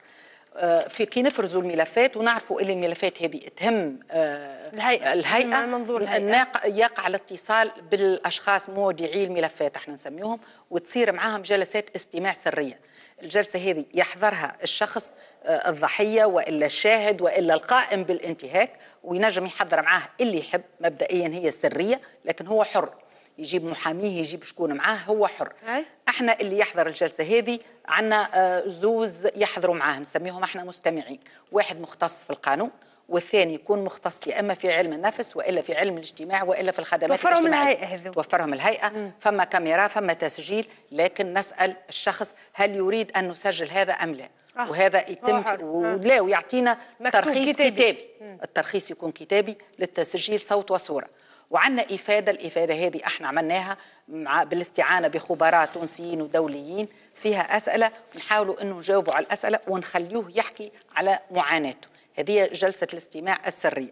آه، في كي نفرزوا الملفات ونعرفوا اللي الملفات هذه تهم آه، الهيئه الهيئه منظور الهيئه يقع الاتصال بالاشخاص مودعي الملفات احنا نسميهم وتصير معاهم جلسات استماع سريه الجلسه هذه يحضرها الشخص آه، الضحيه والا الشاهد والا القائم بالانتهاك وينجم يحضر معاه اللي يحب مبدئيا هي سريه لكن هو حر يجيب محاميه يجيب شكون معاه هو حر هاي. احنا اللي يحضر الجلسه هذه عندنا آه، زوز يحضروا معاه نسميهم احنا مستمعين واحد مختص في القانون والثاني يكون مختص يا اما في علم النفس والا في علم الاجتماع والا في الخدمات توفرهم الهيئه هذو توفرهم الهيئه مم. فما كاميرا فما تسجيل لكن نسال الشخص هل يريد ان نسجل هذا ام لا آه. وهذا يتم ولا آه. ويعطينا ترخيص كتابي, كتابي. الترخيص يكون كتابي للتسجيل صوت وصوره وعنا إفادة الإفادة هذه احنا عملناها مع بالاستعانة بخبراء تونسيين ودوليين فيها أسئلة نحاولوا أنه نجاوبوا على الأسئلة ونخليوه يحكي على معاناته هذه جلسة الاستماع السرية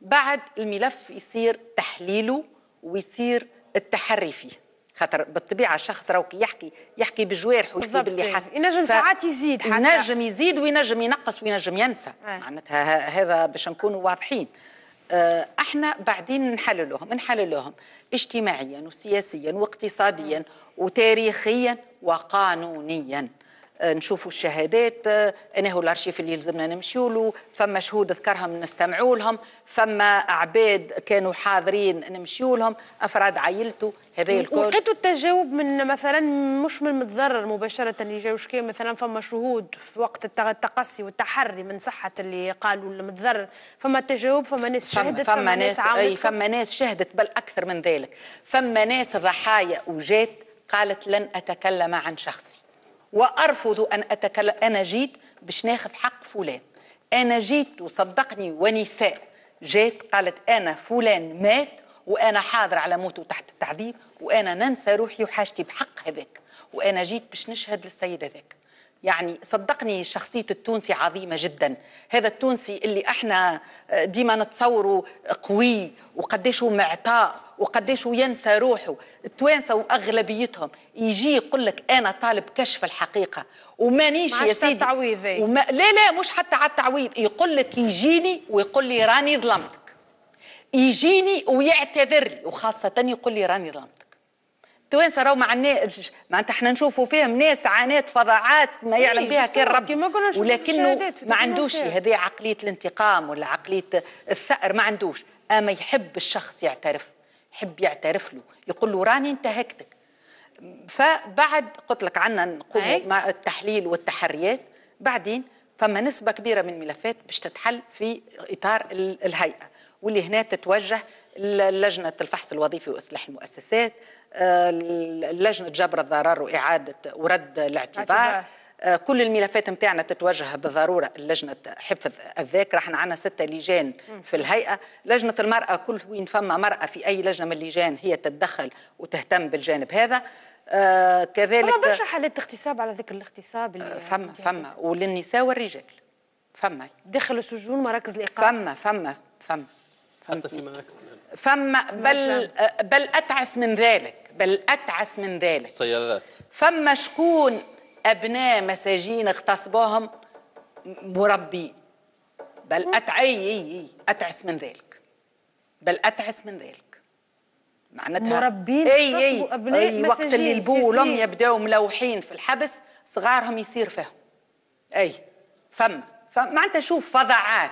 بعد الملف يصير تحليله ويصير التحري فيه خاطر بالطبيعه الشخص كي يحكي يحكي بجوارحه يحكي باللي حس ينجم ساعات يزيد حتى ينجم يزيد وينجم ينقص وينجم ينسى آه. معناتها هذا باش نكونوا واضحين آه، احنا بعدين نحللهم نحللهم اجتماعيا وسياسيا واقتصاديا وتاريخيا وقانونيا نشوفوا الشهادات انا هو الارشيف اللي يلزمنا نمشيوا له فما شهود ذكرهم نستمعوا لهم فما عباد كانوا حاضرين نمشيوا لهم افراد عائلته هذا الكل لقيتوا التجاوب من مثلا مش من المتضرر مباشره اللي جاوا شكي مثلا فما شهود في وقت التقصي والتحري من صحه اللي قالوا المتضرر فما تجاوب فما ناس فما شهدت فما, فما ناس, ناس اي فما ناس شهدت بل اكثر من ذلك فما ناس ضحايا وجات قالت لن اتكلم عن شخصي وارفض ان اتكلم انا جيت باش ناخذ حق فلان انا جيت وصدقني ونساء جات قالت انا فلان مات وانا حاضر على موته تحت التعذيب وانا ننسى روحي وحاجتي بحق هذاك وانا جيت باش نشهد للسيد هذاك يعني صدقني شخصية التونسي عظيمة جدا هذا التونسي اللي احنا آه، ديما نتصوره قوي وقديش هو معطاء وقداش ينسى روحه التوانسة وأغلبيتهم يجي يقول لك أنا طالب كشف الحقيقة ومانيش يا سيدي التعويض إيه. وما لا لا مش حتى على التعويض يقول لك يجيني ويقول لي راني ظلمتك يجيني ويعتذر لي وخاصة يقول لي راني ظلمتك التوانسه راهو مع الناس معناتها احنا نشوفوا فيهم ناس عانات فظاعات ما إيه، يعلم بها كان ربي ولكنه ما عندوش هذه عقليه الانتقام ولا عقليه الثأر ما عندوش اما يحب الشخص يعترف يحب يعترف له يقول له راني انتهكتك فبعد قلت لك عنا نقوم مع التحليل والتحريات بعدين فما نسبة كبيرة من الملفات باش تتحل في إطار الهيئة واللي هنا تتوجه لجنة الفحص الوظيفي وإصلاح المؤسسات آه، لجنة جبر الضرر وإعادة ورد الاعتبار آه، كل الملفات نتاعنا تتوجه بالضروره لجنه حفظ الذاكره احنا عندنا سته لجان في الهيئه لجنه المراه كل وين فما مراه في اي لجنه من اللجان هي تتدخل وتهتم بالجانب هذا آه، كذلك فما برشا حالات اغتصاب على ذكر الاغتصاب اللي آه، فما فما وللنساء والرجال فما داخل السجون مراكز الايقاف فما فما فما حتى في فما بل بل اتعس من ذلك بل اتعس من ذلك سيارات فما شكون أبناء مساجين اغتصبوهم مربين بل أتعي أتعس من ذلك بل أتعس من ذلك معناتها مربين اي اي, أبناء أي وقت اللي البو والام يبداو ملوحين في الحبس صغارهم يصير فيهم اي فما فمعناتها شوف فظاعات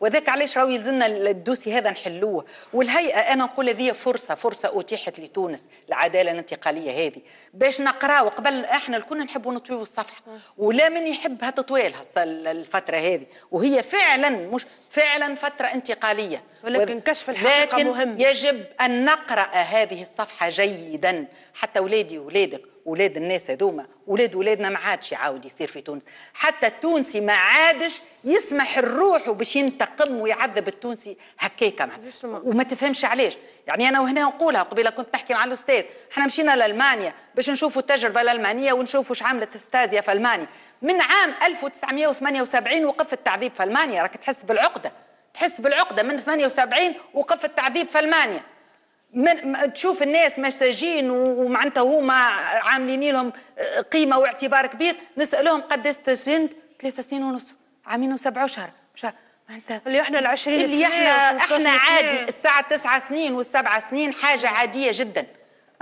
وذاك علاش راهو يلزمنا الدوسي هذا نحلوه والهيئه انا نقول هذه فرصه فرصه اتيحت لتونس العداله الانتقاليه هذه باش نقراو قبل احنا الكل نحبوا نطويو الصفحه ولا من يحبها تطويل الفتره هذه وهي فعلا مش فعلا فتره انتقاليه ولكن كشف الحقيقه مهم يجب ان نقرا هذه الصفحه جيدا حتى ولادي وولادك ولاد الناس هذوما ولاد ولادنا ما عادش يعاود يصير في تونس حتى التونسي ما عادش يسمح الروح باش ينتقم ويعذب التونسي هكاك وما تفهمش علاش يعني انا وهنا نقولها قبيله كنت نحكي مع الاستاذ احنا مشينا لالمانيا باش نشوفوا التجربه الالمانيه ونشوفوا واش عملت ستازيا في المانيا من عام 1978 وقف التعذيب في المانيا راك تحس بالعقده تحس بالعقده من 78 وقف التعذيب في المانيا من تشوف الناس مساجين ومعناتها هما عاملين لهم آه، قيمه واعتبار كبير نسالهم قد تسجنت ثلاثة سنين ونص عامين وسبع اشهر معناتها اللي احنا ال اللي احنا احنا عادي الساعه التسعة سنين والسبع سنين حاجه عاديه جدا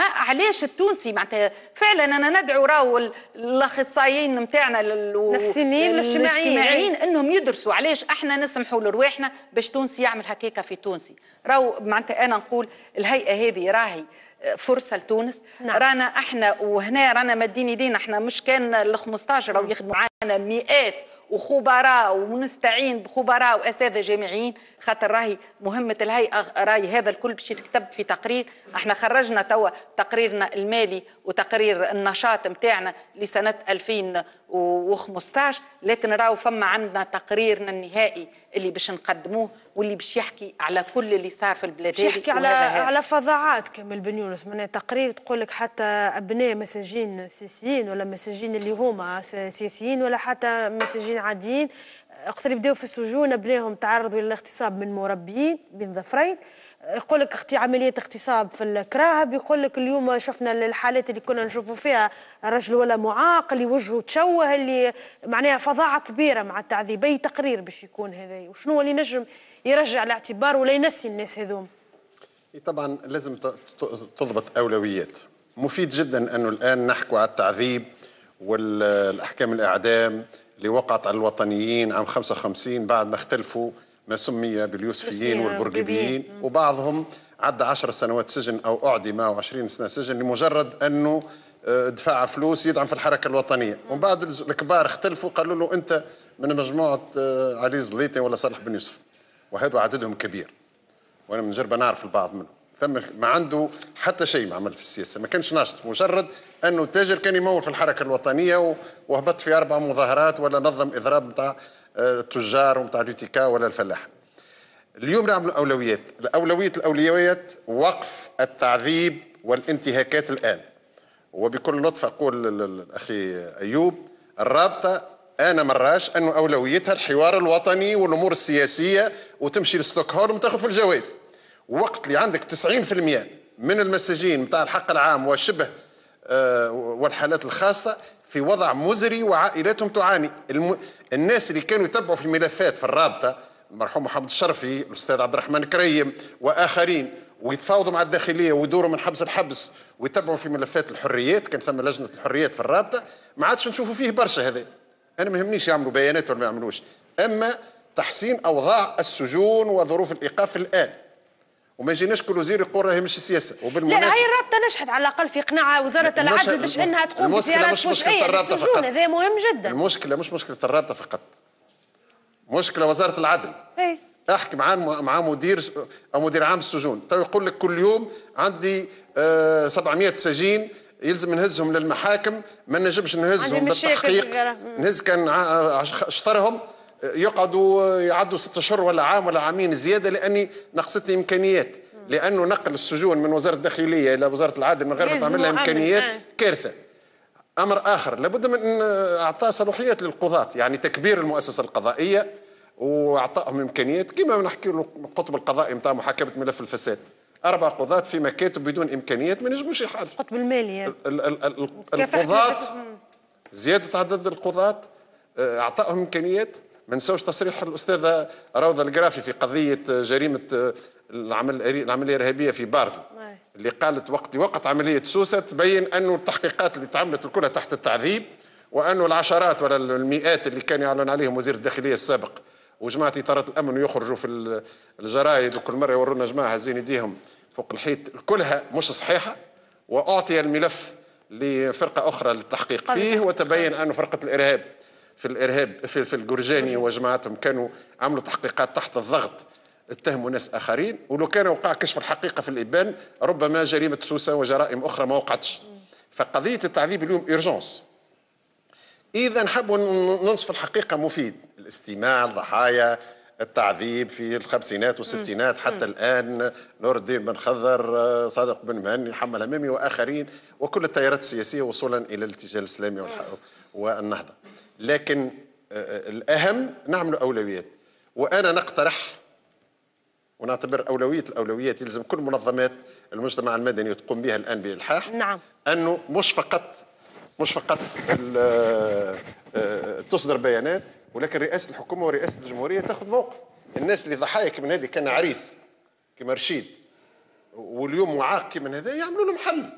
آه، علاش التونسي معناتها فعلا انا ندعو راهو الاخصائيين نتاعنا النفسيين الاجتماعيين انهم يدرسوا علاش احنا نسمحوا لرواحنا باش تونسي يعمل هكاكا في تونسي راهو معناتها انا نقول الهيئه هذه راهي آه، فرصه لتونس نعم. رانا احنا وهنا رانا مادين ايدينا احنا مش كان ال 15 يخدموا معانا مئات وخبراء ونستعين بخبراء واساتذه جامعيين خاطر راهي مهمه الهيئه راي هذا الكل باش يتكتب في تقرير احنا خرجنا توا تقريرنا المالي وتقرير النشاط نتاعنا لسنه 2015 لكن راهو فما عندنا تقريرنا النهائي اللي باش نقدموه واللي باش يحكي على كل اللي صار في البلاد هذه. يحكي على هذا. على فظاعات كامل بن يونس معناها تقرير تقول لك حتى ابناء مساجين سياسيين ولا مساجين اللي هما سياسيين ولا حتى مساجين عاديين وقت اللي بداو في السجون ابنائهم تعرضوا للاغتصاب من مربيين بين ظفرين يقول لك اختي عمليه اغتصاب في الكراهب يقول لك اليوم شفنا الحالات اللي كنا نشوفوا فيها رجل ولا معاق اللي وجهه تشوه اللي معناها فظاعه كبيره مع التعذيب اي تقرير باش يكون هذا وشنو اللي نجم يرجع الاعتبار ولا ينسي الناس هذوم طبعا لازم تضبط اولويات مفيد جدا انه الان نحكوا على التعذيب والاحكام الاعدام اللي وقعت على الوطنيين عام 55 بعد ما اختلفوا ما سمي باليوسفيين والبرقبيين وبعضهم عدى 10 سنوات سجن او اعدم او 20 سنه سجن لمجرد انه آه، دفع فلوس يدعم في الحركه الوطنيه ومن بعد الكبار اختلفوا قالوا له انت من مجموعه آه، علي زليطي ولا صالح بن يوسف وهذا عددهم كبير وانا من جربه نعرف البعض منهم ثم ما عنده حتى شيء ما عمل في السياسه ما كانش ناشط مجرد انه تاجر كان يمول في الحركه الوطنيه وهبط في اربع مظاهرات ولا نظم اضراب نتاع التجار آه، ونتاع لوتيكا ولا الفلاح اليوم نعمل اولويات الاولويات الاولويات وقف التعذيب والانتهاكات الان وبكل لطف اقول للاخي ايوب الرابطه انا مراش انه اولويتها الحوار الوطني والامور السياسيه وتمشي لستوكهولم وتاخذ في الجوائز وقت اللي عندك 90% من المساجين نتاع الحق العام وشبه آه، والحالات الخاصة في وضع مزري وعائلاتهم تعاني الم... الناس اللي كانوا يتبعوا في الملفات في الرابطة المرحوم محمد الشرفي الأستاذ عبد الرحمن كريم وآخرين ويتفاوضوا مع الداخلية ويدوروا من حبس لحبس ويتبعوا في ملفات الحريات كان ثم لجنة الحريات في الرابطة ما عادش نشوفوا فيه برشا هذا أنا ما يهمنيش يعملوا بيانات ولا ما يعملوش أما تحسين أوضاع السجون وظروف الإيقاف الآن وما يجيناش كل وزير يقول راهي مش سياسه وبالمناسبه لا هي الرابطه نجحت على الاقل في اقناع وزاره العدل باش انها تقوم بزيارات فوجئيه للسجون هذا مهم جدا المشكله مش مشكله الرابطه فقط مشكله وزاره العدل اي احكي مع مع مدير او مدير عام السجون تو يقول لك كل يوم عندي آه 700 سجين يلزم نهزهم للمحاكم ما نجمش نهزهم بالتحقيق نهز كان شطرهم يقعدوا يعدوا ست اشهر ولا عام ولا عامين زياده لاني نقصتني امكانيات لانه نقل السجون من وزاره الداخليه الى وزاره العدل من غير ما تعمل لها امكانيات آه. كارثه امر اخر لابد من اعطاء صلاحيات للقضاه يعني تكبير المؤسسه القضائيه واعطائهم امكانيات كما نحكي القطب القضائي نتاع محاكمه ملف الفساد أربع قضاة في مكاتب بدون إمكانيات ما نجموش يحل القطب المالي آه. القضاة زيادة عدد القضاة آه، أعطائهم إمكانيات ما نساوش تصريح الاستاذه روضه القرافي في قضيه جريمه العمل العمليه الارهابيه في باردو نعم. اللي قالت وقت وقت عمليه سوسه تبين انه التحقيقات اللي تعملت كلها تحت التعذيب وانه العشرات ولا المئات اللي كان يعلن عليهم وزير الداخليه السابق وجماعه اطارات الامن يخرجوا في الجرايد وكل مره يورونا جماعه هزين ايديهم فوق الحيط كلها مش صحيحه واعطي الملف لفرقه اخرى للتحقيق طيب. فيه وتبين انه فرقه الارهاب في الارهاب في, في الجرجاني وجماعتهم كانوا عملوا تحقيقات تحت الضغط اتهموا ناس اخرين ولو كان وقع كشف الحقيقه في الابان ربما جريمه سوسه وجرائم اخرى ما وقعتش فقضيه التعذيب اليوم ايرجونس اذا حبوا ننصف الحقيقه مفيد الاستماع الضحايا التعذيب في الخمسينات والستينات حتى الان نور الدين بن خضر صادق بن مهني حمل همامي واخرين وكل التيارات السياسيه وصولا الى الاتجاه الاسلامي والنهضه لكن آه، آه، الأهم نعمل أولويات وأنا نقترح ونعتبر أولوية الأولويات يلزم كل منظمات المجتمع المدني تقوم بها الآن بإلحاح نعم أنه مش فقط مش فقط آه، تصدر بيانات ولكن رئاسة الحكومة ورئاسة الجمهورية تاخذ موقف الناس اللي ضحايا من هذه كان عريس كما رشيد واليوم معاق من هذا يعملوا لهم حل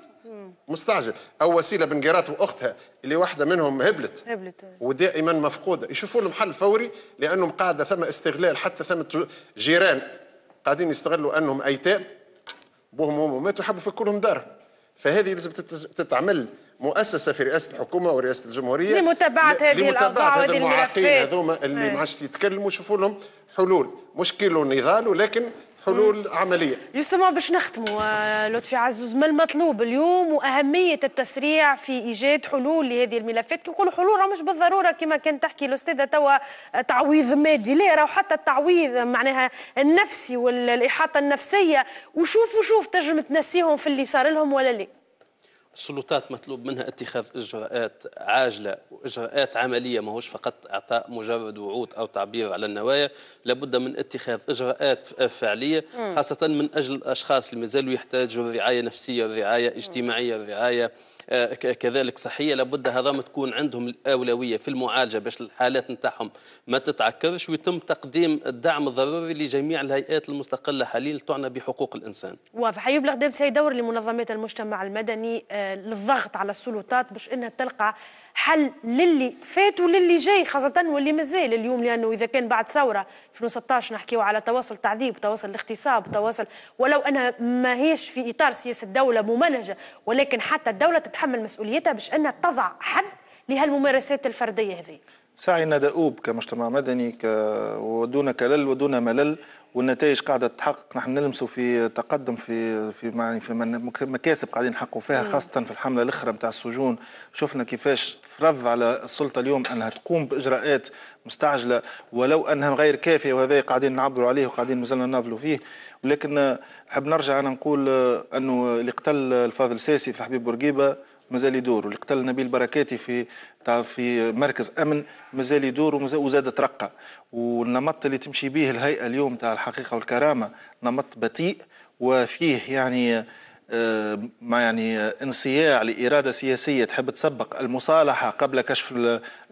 مستعجل او وسيله بن جيرات واختها اللي واحده منهم هبلت هبلت ودائما مفقوده يشوفوا لهم حل فوري لانهم قاعده ثم استغلال حتى ثم جيران قاعدين يستغلوا انهم ايتام بوهم وامهم ماتوا حبوا كلهم دارهم فهذه لازم تتعمل مؤسسه في رئاسه الحكومه ورئاسه الجمهوريه لمتابعه هذه الاوضاع وهذه الملفات هذوما اللي نعم. ما عادش يتكلموا يشوفوا لهم حلول مش كيلو نضال ولكن حلول عمليه. يسمع باش نختموا آه، لطفي عزوز ما المطلوب اليوم واهميه التسريع في ايجاد حلول لهذه الملفات كي يقول حلول مش بالضروره كما كان تحكي الاستاذه توا آه، تعويض مادي لا راهو حتى التعويض معناها النفسي والاحاطه النفسيه وشوف وشوف تجم تنسيهم في اللي صار لهم ولا لا. السلطات مطلوب منها اتخاذ اجراءات عاجله واجراءات عمليه ماهوش فقط اعطاء مجرد وعود او تعبير على النوايا لابد من اتخاذ اجراءات فعليه خاصه من اجل الاشخاص اللي مازالوا يحتاجوا الرعايه النفسيه الرعايه الاجتماعيه الرعايه آه، كذلك صحيه لابد هذا تكون عندهم الاولويه في المعالجه باش الحالات نتاعهم ما تتعكرش ويتم تقديم الدعم الضروري لجميع الهيئات المستقله حاليا تعنى بحقوق الانسان. واضح يبلغ ده سيدور لمنظمات المجتمع المدني آه، للضغط على السلطات باش انها تلقى حل للي فات وللي جاي خاصة واللي مازال اليوم لأنه إذا كان بعد ثورة 2016 نحكيو على تواصل تعذيب تواصل الاغتصاب تواصل ولو أنها ما هيش في إطار سياسة الدولة ممنهجة ولكن حتى الدولة تتحمل مسؤوليتها باش أنها تضع حد لهالممارسات الفردية هذه سعينا دؤوب كمجتمع مدني ك... ودون كلل ودون ملل والنتائج قاعده تتحقق نحن نلمسوا في تقدم في في يعني في مكاسب قاعدين نحققوا فيها خاصه في الحمله الاخرى نتاع السجون شفنا كيفاش تفرض على السلطه اليوم انها تقوم باجراءات مستعجله ولو انها غير كافيه وهذا قاعدين نعبروا عليه وقاعدين مازلنا نافلوا فيه ولكن نحب نرجع انا نقول انه اللي قتل الفاضل ساسي في الحبيب بورقيبه مازال يدور واللي قتل نبيل بركاتي في في مركز امن مازال يدور وزاد ترقى والنمط اللي تمشي به الهيئه اليوم تاع الحقيقه والكرامه نمط بطيء وفيه يعني آه، ما يعني آه، انصياع لإرادة سياسية تحب تسبق المصالحة قبل كشف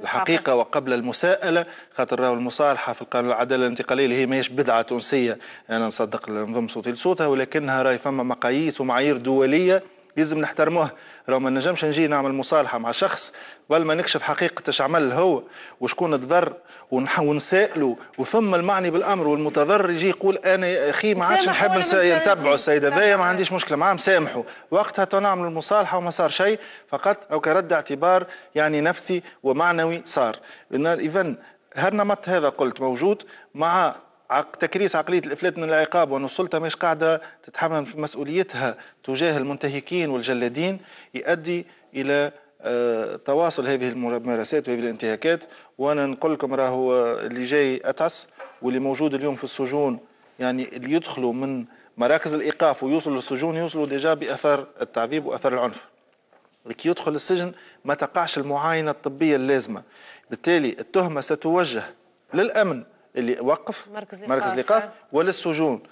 الحقيقة وقبل المساءلة خاطر راهو المصالحة في القانون العدالة الانتقالية اللي هي ماهيش بدعة تونسية أنا يعني نصدق نظم صوتي لصوتها ولكنها راهي فما مقاييس ومعايير دولية لازم نحترموها راه ما نجمش نجي نعمل مصالحه مع شخص بل ما نكشف حقيقه اش عمل هو وشكون تضر ونسائله وفم المعني بالامر والمتضرر يجي يقول انا يا اخي ما عادش نحب نتبعه السيد هذايا ما عنديش مشكله معاه مسامحه وقتها تنعمل المصالحه وما صار شيء فقط او كرد اعتبار يعني نفسي ومعنوي صار اذا هالنمط هذا قلت موجود مع تكريس عقلية الإفلات من العقاب وأن السلطة مش قاعدة تتحمل مسؤوليتها تجاه المنتهكين والجلادين يؤدي إلى آه، تواصل هذه الممارسات وهذه الانتهاكات وأنا نقول لكم راهو اللي جاي أتعس واللي موجود اليوم في السجون يعني اللي يدخلوا من مراكز الإيقاف ويوصلوا للسجون يوصلوا ديجا بأثر التعذيب وأثر العنف كي يدخل السجن ما تقعش المعاينة الطبية اللازمة بالتالي التهمة ستوجه للأمن اللي وقف مركز الايقاف مركز الايقاف ولا السجون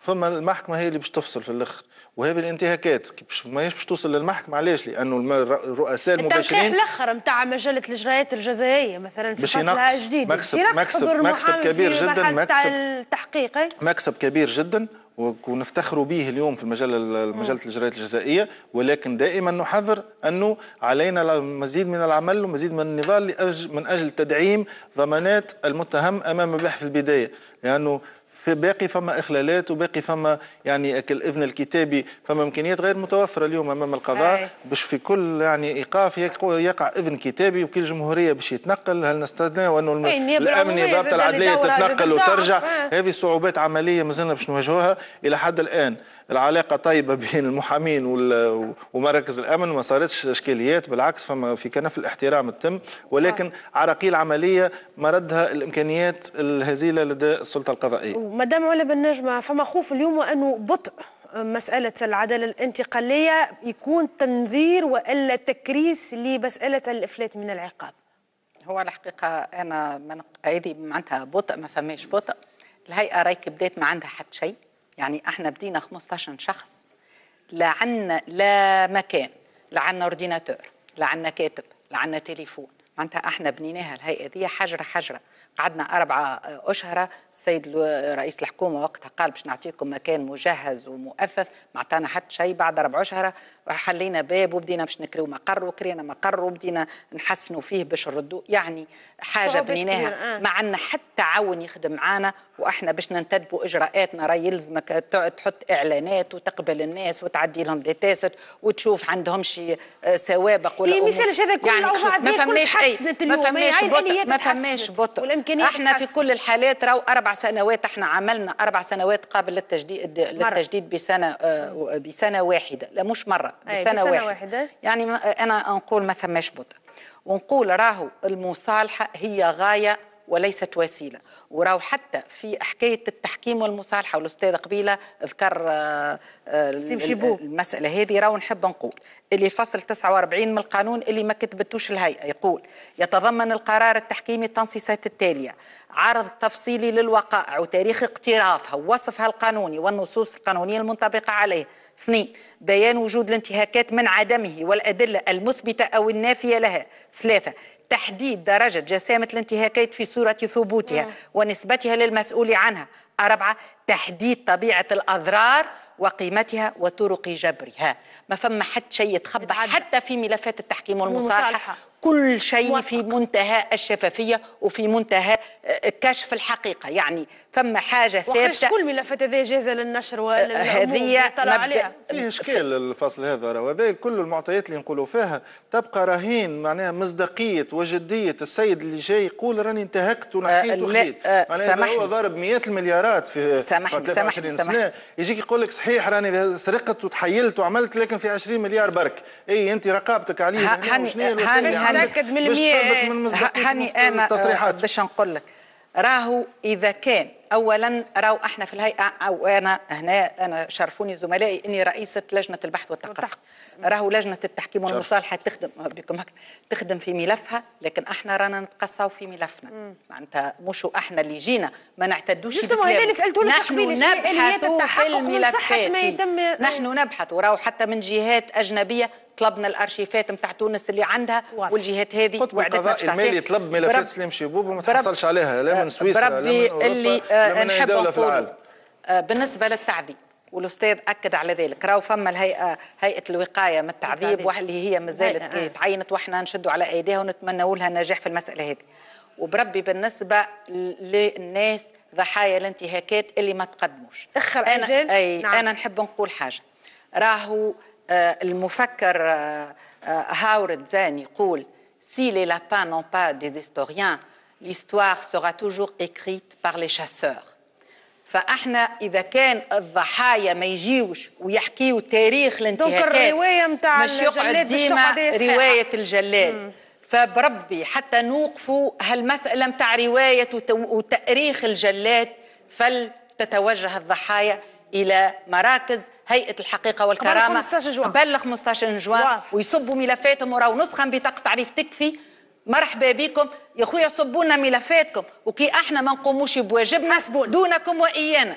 فما المحكمه هي اللي باش تفصل في الاخر وهذه الانتهاكات ماهيش باش توصل للمحكمه علاش لانه الرؤساء المباشرين الاخر نتاع مجله الاجراءات الجزائيه مثلا في فصلها جديد مكسب مكسب, مكسب كبير جدا مكسب التحقيق مكسب كبير جدا ونفتخروا به اليوم في المجال مجله الاجراءات الجزائيه ولكن دائما نحذر انه علينا مزيد من العمل ومزيد من النضال من اجل تدعيم ضمانات المتهم امام البحث في البدايه لانه يعني باقي فما اخلالات وباقي فما يعني كالاذن الكتابي فما امكانيات غير متوفره اليوم امام القضاء باش في كل يعني ايقاف يقع اذن كتابي وكل الجمهوريه باش يتنقل هل نستثنى وانه الامن الضابطه العدليه تتنقل وترجع أه. هذه صعوبات عمليه مازلنا باش نواجهوها الى حد الان العلاقه طيبه بين المحامين ومراكز الامن ما صارتش اشكاليات بالعكس فما في كنف الاحترام التم ولكن آه. عراقيل عملية مردها الامكانيات الهزيله لدى السلطه القضائيه. مدام علا النجمة فما خوف اليوم انه بطء مسألة العدالة الانتقالية يكون تنذير وإلا تكريس لمسألة الإفلات من العقاب هو الحقيقة أنا هذه معناتها بطء ما فماش بطء الهيئة رايك بدات ما عندها حد شيء يعني احنا بدينا 15 شخص لا عنا لا مكان لا عنا اورديناتور لا عنا كاتب لا عنا تليفون معناتها احنا بنيناها الهيئه دي حجره حجره قعدنا أربعة أشهر السيد رئيس الحكومة وقتها قال باش نعطيكم مكان مجهز ومؤثث ما عطانا حتى شيء بعد أربع أشهر حلينا باب وبدينا باش نكريو مقر وكرينا مقر وبدينا نحسنوا فيه باش نردوا يعني حاجة بنيناها آه. ما عندنا حتى عون يخدم معانا واحنا باش ننتدبوا اجراءاتنا راه يلزمك تحط اعلانات وتقبل الناس وتعدي لهم دي تيست وتشوف عندهم شي آه، سوابق ولا إيه، ما مثال هذا كل يعني ما فماش تحسنت ما فماش بطء ما فماش بطء احنا في كل الحالات راهو اربع سنوات احنا عملنا اربع سنوات قابل للتجديد للتجديد بسنه آه، بسنه واحده لا مش مره بسنه, بسنة واحدة. واحده يعني آه، انا نقول ما فماش بطء ونقول راهو المصالحه هي غايه وليست وسيله وراو حتى في حكايه التحكيم والمصالحه والاستاذ قبيله ذكر آه، آه، المساله هذه راو نحب نقول اللي فصل 49 من القانون اللي ما كتبتوش الهيئه يقول يتضمن القرار التحكيمي التنصيصات التاليه عرض تفصيلي للوقائع وتاريخ اقترافها ووصفها القانوني والنصوص القانونيه المنطبقه عليه اثنين بيان وجود الانتهاكات من عدمه والادله المثبته او النافيه لها ثلاثه تحديد درجة جسامة الانتهاكات في صورة ثبوتها ونسبتها للمسؤول عنها أربعة تحديد طبيعة الأضرار وقيمتها وطرق جبرها ما فما حد شيء يتخبى حتى في ملفات التحكيم والمصالحة كل شيء وفق. في منتهى الشفافية وفي منتهى آه، كشف الحقيقة يعني فما حاجة ثابتة كل ملفات هذه جاهزة للنشر آه، هذه طلع عليها فيه إشكال الفصل هذا هذا كل المعطيات اللي نقولوا فيها تبقى رهين معناها مصداقية وجدية السيد اللي جاي يقول راني انتهكت ونحيت آه وخيت آه معناها هو ضارب مئات المليارات في سامحني سامحني سنة يجيك يقول لك صحيح راني سرقت وتحيلت وعملت لكن في 20 مليار برك اي انت رقابتك عليه يعني هاني هاني متاكد من المية من هاني انا التصريحات باش نقول لك راهو اذا كان اولا راهو احنا في الهيئه او انا هنا انا شرفوني زملائي اني رئيسه لجنه البحث والتقصي راهو لجنه التحكيم والمصالحه تخدم بكم هك تخدم في ملفها لكن احنا رانا نتقصاو في ملفنا معناتها مش احنا اللي جينا ما نعتدوش جست هذا اللي سالته لك نحن نبحث في من صحه ما يتم نحن نبحث وراهو حتى من جهات اجنبيه طلبنا الارشيفات نتاع تونس اللي عندها واضح. والجهات هذه قلت القضاء المالي طلب ملفات سليم شيبوب وما تحصلش عليها لا من آه، سويسرا لا من اللي لا آه، من نحب دولة في العالم آه، بالنسبه للتعذيب والاستاذ اكد على ذلك راهو فما الهيئه هيئه الوقايه من التعذيب واللي هي مازالت تعينت واحنا نشدوا على ايديها ونتمنوا لها النجاح في المساله هذه وبربي بالنسبه للناس ضحايا الانتهاكات اللي ما تقدموش اخر اجل انا, أي نعم. انا نحب نقول حاجه راهو آه، المفكر آه، آه، هاورد زان يقول Si les lapins n'ont pas دي historiens, l'histoire sera toujours اكريت par les chasseurs. فاحنا اذا كان الضحايا ما يجيوش ويحكيوا تاريخ الانتهاكات دونك الروايه نتاع الجلاد ديما روايه الجلاد فبربي حتى نوقفوا هالمساله نتاع روايه وتاريخ الجلاد فلتتوجه الضحايا الى مراكز هيئه الحقيقه والكرامه 15 جوان قبل 15 جوان ويصبوا ملفاتهم وراو نسخه بطاقه تعريف تكفي مرحبا بكم يا خويا صبوا لنا ملفاتكم وكي احنا ما نقوموش بواجبنا دونكم وايانا